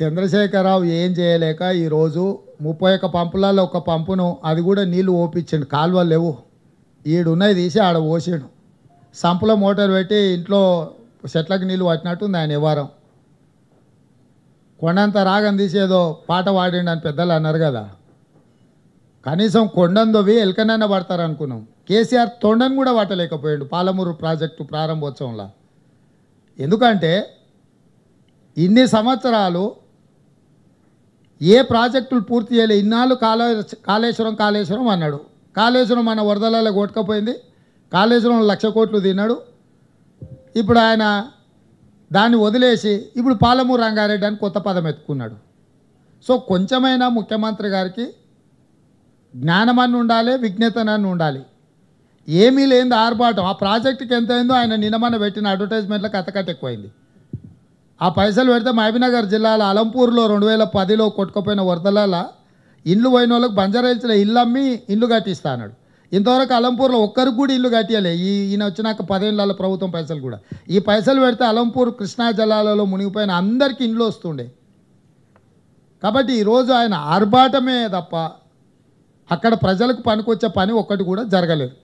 చంద్రశేఖరరావు ఏం చేయలేక ఈరోజు ముప్పై ఒక్క పంపులలో ఒక పంపును అది కూడా నీళ్లు ఓపించండి కాలువలు లేవు ఈడున్నాయి తీసి ఆడ పోసాడు సంపులో మోటార్ పెట్టి ఇంట్లో చెట్లకు నీళ్ళు పట్టినట్టుంది ఆయన ఇవ్వరం కొండంత రాగం తీసేదో పాట పాడిండి అని పెద్దలు అన్నారు కదా కనీసం కొండందోవి ఎలకనైనా పడతారనుకున్నాం కేసీఆర్ తొండను కూడా పట్టలేకపోయాడు పాలమూరు ప్రాజెక్టు ప్రారంభోత్సవంలో ఎందుకంటే ఇన్ని సంవత్సరాలు ఏ ప్రాజెక్టులు పూర్తి చేయలే ఇన్నాళ్ళు కాళే కాళేశ్వరం కాళేశ్వరం అన్నాడు కాళేశ్వరం మన వరదలలో కొట్టుకపోయింది కాళేశ్వరం లక్ష కోట్లు తిన్నాడు ఇప్పుడు ఆయన దాన్ని వదిలేసి ఇప్పుడు పాలమూరు రంగారెడ్డి అని కొత్త పదం ఎత్తుకున్నాడు సో కొంచెమైనా ముఖ్యమంత్రి గారికి జ్ఞానమన్ను ఉండాలి విజ్ఞతనని ఉండాలి ఏమీ లేని ఆర్భాటం ఆ ప్రాజెక్టుకి ఎంత అయిందో ఆయన నినమన పెట్టిన అడ్వర్టైజ్మెంట్లకు అతకట్ ఎక్కువైంది ఆ పైసలు పెడితే మహబీనగర్ జిల్లాలో అలంపూర్లో రెండు వేల పదిలో కొట్టుకుపోయిన వరదలాల ఇల్లు పోయిన వాళ్ళకి బంజారాహిల్స్లో ఇల్లు అమ్మి ఇల్లు కట్టిస్తా అన్నాడు ఇంతవరకు అలంపూర్లో ఒక్కరికి కూడా ఇల్లు ఈ ఈయన వచ్చినాక పదేళ్ళ ప్రభుత్వం పైసలు కూడా ఈ పైసలు పెడితే అలంపూర్ కృష్ణా జలాలలో మునిగిపోయిన అందరికీ ఇండ్లు వస్తుండే కాబట్టి ఈరోజు ఆయన ఆర్భాటమే తప్ప అక్కడ ప్రజలకు పనికొచ్చే పని ఒక్కటి కూడా జరగలేదు